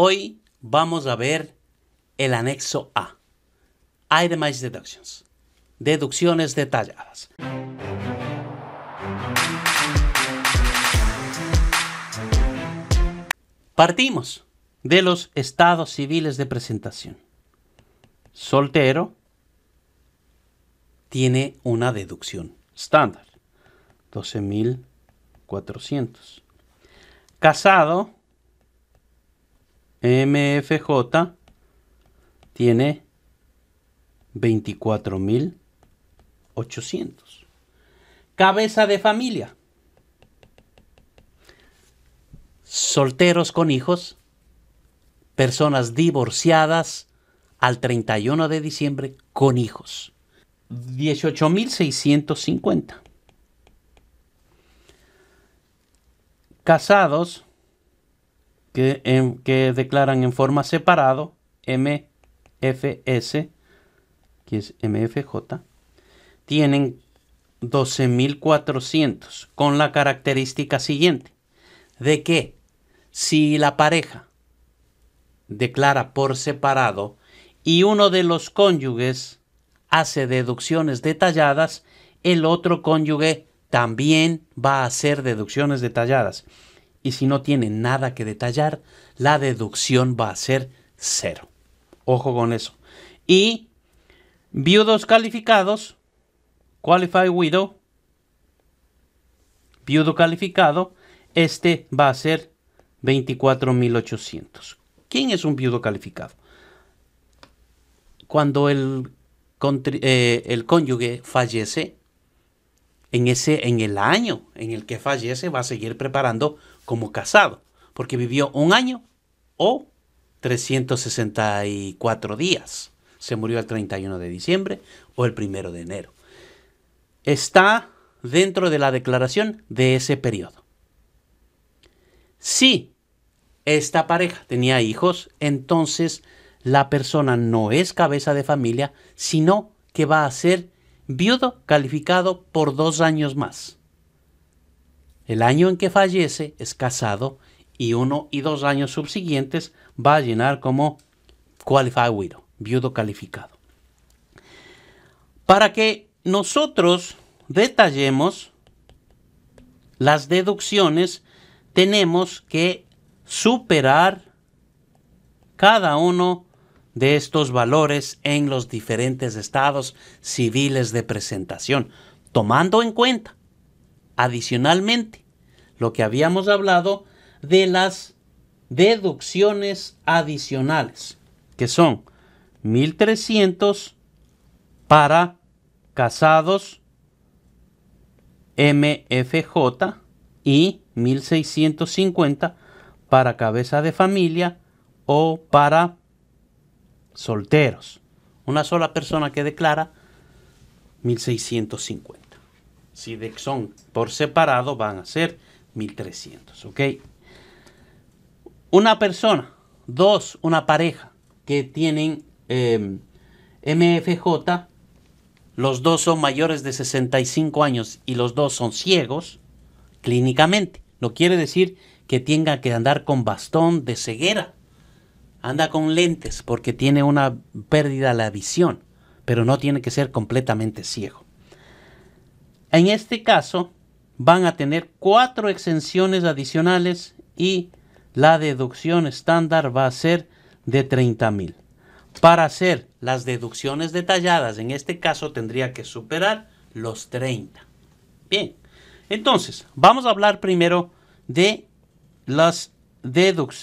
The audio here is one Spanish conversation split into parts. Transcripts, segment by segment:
Hoy vamos a ver el anexo A, Itemized Deductions, deducciones detalladas. Partimos de los estados civiles de presentación. Soltero tiene una deducción estándar, 12.400. Casado MFJ tiene 24,800. Cabeza de familia. Solteros con hijos, personas divorciadas al 31 de diciembre con hijos. 18,650. Casados que, declaran en forma separado MFS, que es MFJ, tienen 12.400 con la característica siguiente, de que si la pareja declara por separado y uno de los cónyuges hace deducciones detalladas, el otro cónyuge también va a hacer deducciones detalladas y si no tiene nada que detallar, la deducción va a ser cero. Ojo con eso. Y viudos calificados, qualify widow, viudo calificado, este va a ser 24.800. ¿Quién es un viudo calificado? Cuando el, eh, el cónyuge fallece, en, ese, en el año en el que fallece va a seguir preparando como casado, porque vivió un año o 364 días. Se murió el 31 de diciembre o el 1 de enero. Está dentro de la declaración de ese periodo. Si esta pareja tenía hijos, entonces la persona no es cabeza de familia, sino que va a ser viudo calificado por dos años más. El año en que fallece es casado y uno y dos años subsiguientes va a llenar como qualified widow, viudo calificado. Para que nosotros detallemos las deducciones, tenemos que superar cada uno de estos valores en los diferentes estados civiles de presentación, tomando en cuenta adicionalmente, lo que habíamos hablado de las deducciones adicionales, que son 1300 para casados MFJ y 1650 para cabeza de familia o para solteros. Una sola persona que declara 1650 si son por separado van a ser 1300, ¿ok? Una persona, dos, una pareja que tienen MFJ, em, los dos son mayores de 65 años y los dos son ciegos clínicamente. No quiere decir que tenga que andar con bastón de ceguera. Anda con lentes porque tiene una pérdida de la visión, pero no tiene que ser completamente ciego. En este caso, van a tener cuatro exenciones adicionales y la deducción estándar va a ser de 30 mil. Para hacer las deducciones detalladas, en este caso tendría que superar los 30. Bien, entonces vamos a hablar primero de las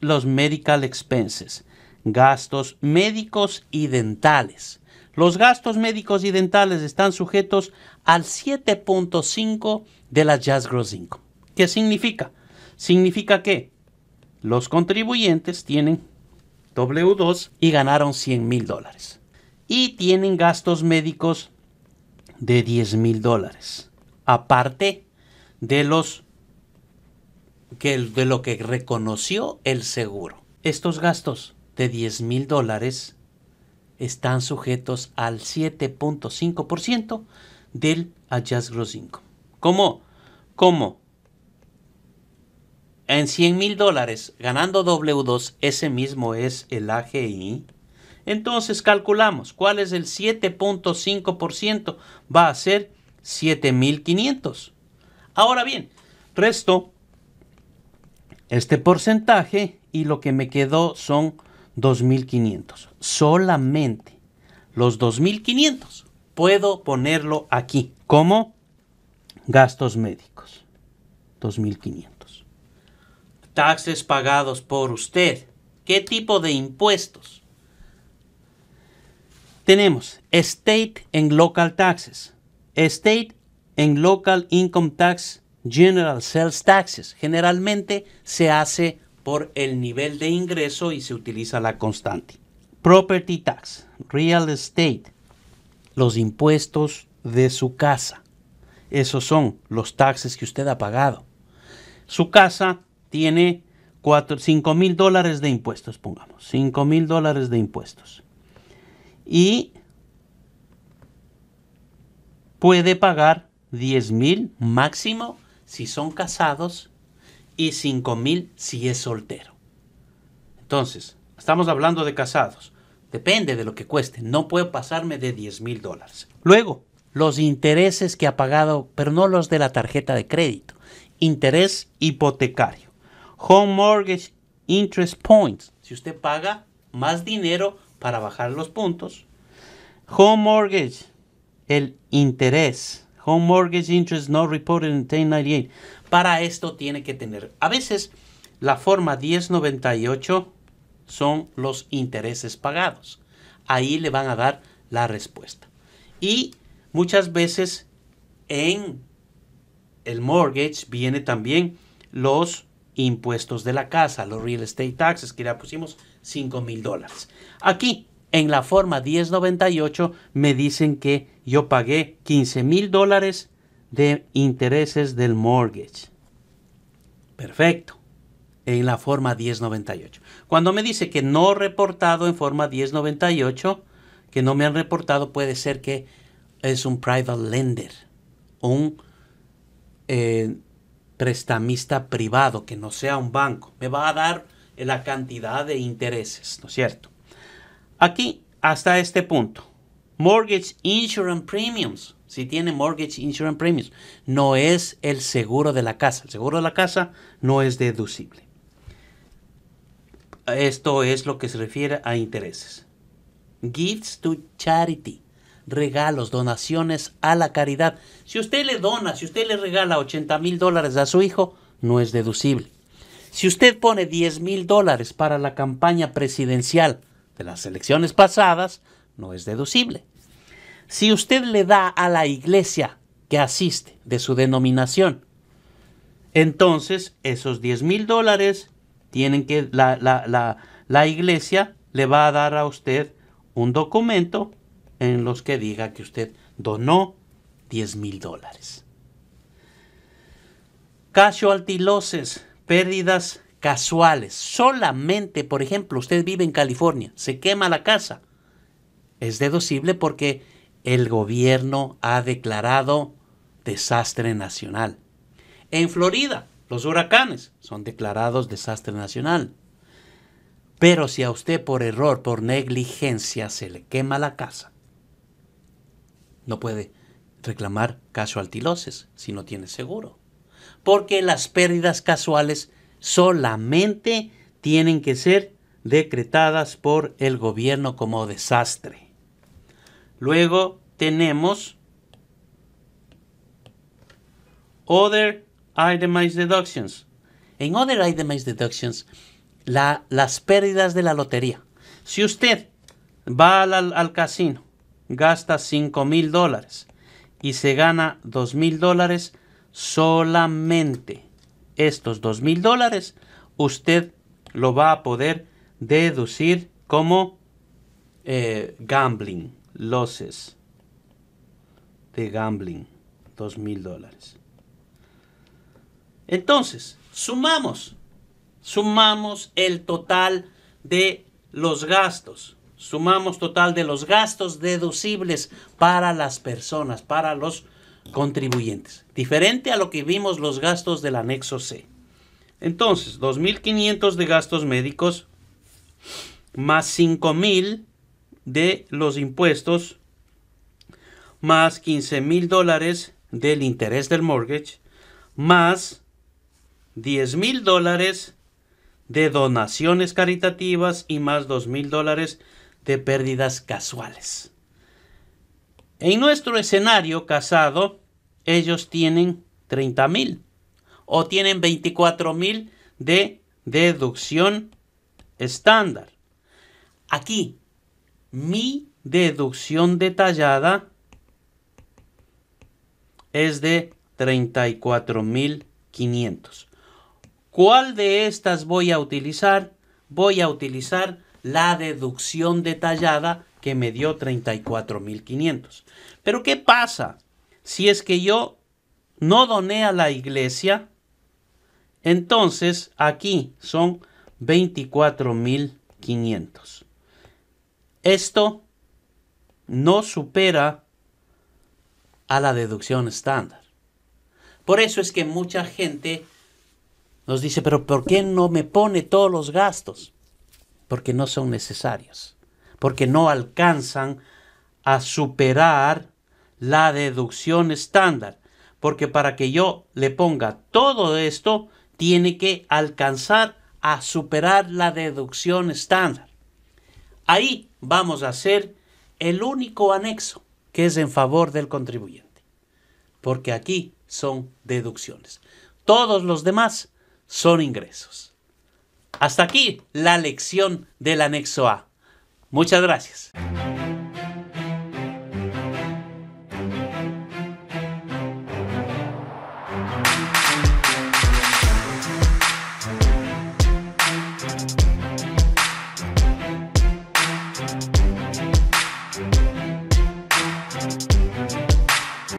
los medical expenses, gastos médicos y dentales. Los gastos médicos y dentales están sujetos al 7.5 de la Just Gross Income. ¿Qué significa? Significa que los contribuyentes tienen W2 y ganaron 100 mil dólares. Y tienen gastos médicos de 10 mil dólares. Aparte de los que, de lo que reconoció el seguro. Estos gastos de 10 mil dólares están sujetos al 7.5% del Adjust Gross Income. ¿Cómo? ¿Cómo? En 100 mil dólares ganando W2, ese mismo es el AGI. Entonces calculamos cuál es el 7.5%. Va a ser 7.500. Ahora bien, resto este porcentaje y lo que me quedó son 2.500. Solamente los 2.500 puedo ponerlo aquí como gastos médicos. 2.500. Taxes pagados por usted. ¿Qué tipo de impuestos? Tenemos State and Local Taxes. State and Local Income Tax General Sales Taxes. Generalmente se hace por el nivel de ingreso y se utiliza la constante. Property tax, real estate, los impuestos de su casa. Esos son los taxes que usted ha pagado. Su casa tiene 5 mil dólares de impuestos, pongamos, 5 mil dólares de impuestos. Y puede pagar 10 mil máximo si son casados y 5.000 si es soltero. Entonces, estamos hablando de casados. Depende de lo que cueste. No puedo pasarme de 10 mil dólares. Luego, los intereses que ha pagado, pero no los de la tarjeta de crédito. Interés hipotecario. Home Mortgage Interest Points. Si usted paga más dinero para bajar los puntos. Home Mortgage. El interés Home mortgage interest no reported in 1098. Para esto tiene que tener. A veces la forma 1098 son los intereses pagados. Ahí le van a dar la respuesta. Y muchas veces en el mortgage viene también los impuestos de la casa, los real estate taxes, que ya pusimos 5 mil dólares. Aquí en la forma 1098 me dicen que yo pagué 15 mil dólares de intereses del mortgage. Perfecto. En la forma 1098. Cuando me dice que no reportado en forma 1098, que no me han reportado, puede ser que es un private lender, un eh, prestamista privado, que no sea un banco. Me va a dar la cantidad de intereses, ¿no es cierto? Aquí, hasta este punto. Mortgage Insurance Premiums. Si tiene Mortgage Insurance Premiums. No es el seguro de la casa. El seguro de la casa no es deducible. Esto es lo que se refiere a intereses. Gifts to Charity. Regalos, donaciones a la caridad. Si usted le dona, si usted le regala 80 mil dólares a su hijo, no es deducible. Si usted pone 10 mil dólares para la campaña presidencial, de las elecciones pasadas no es deducible. Si usted le da a la iglesia que asiste de su denominación, entonces esos 10 mil dólares tienen que, la, iglesia le va a dar a usted un documento en los que diga que usted donó 10 mil dólares. Casualty losses, pérdidas casuales, solamente, por ejemplo, usted vive en California, se quema la casa, es deducible porque el gobierno ha declarado desastre nacional. En Florida, los huracanes son declarados desastre nacional. Pero si a usted por error, por negligencia, se le quema la casa, no puede reclamar altiloses si no tiene seguro. Porque las pérdidas casuales solamente tienen que ser decretadas por el gobierno como desastre. Luego tenemos Other Itemized Deductions. En Other Itemized Deductions, las pérdidas de la lotería. Si usted va al, casino, gasta $5,000 mil dólares y se gana $2,000 mil dólares solamente estos dos mil dólares, usted lo va a poder deducir como eh, gambling, losses de gambling, dos mil dólares. Entonces, sumamos, sumamos el total de los gastos. Sumamos total de los gastos deducibles para las personas, para los contribuyentes, diferente a lo que vimos los gastos del anexo C. Entonces, 2.500 de gastos médicos más 5.000 de los impuestos más 15.000 dólares del interés del mortgage más 10.000 dólares de donaciones caritativas y más 2.000 dólares de pérdidas casuales. En nuestro escenario casado, ellos tienen 30 mil o tienen 24 mil de deducción estándar. Aquí, mi deducción detallada es de 34.500. ¿Cuál de estas voy a utilizar? Voy a utilizar la deducción detallada que me dio 34.500. Pero ¿qué pasa si es que yo no doné a la iglesia, entonces aquí son 24.500. Esto no supera a la deducción estándar. Por eso es que mucha gente nos dice, pero ¿por qué no me pone todos los gastos? Porque no son necesarios, porque no alcanzan a superar la deducción estándar, porque para que yo le ponga todo esto, tiene que alcanzar a superar la deducción estándar. Ahí vamos a hacer el único anexo que es en favor del contribuyente, porque aquí son deducciones. Todos los demás son ingresos. Hasta aquí la lección del anexo A. Muchas gracias.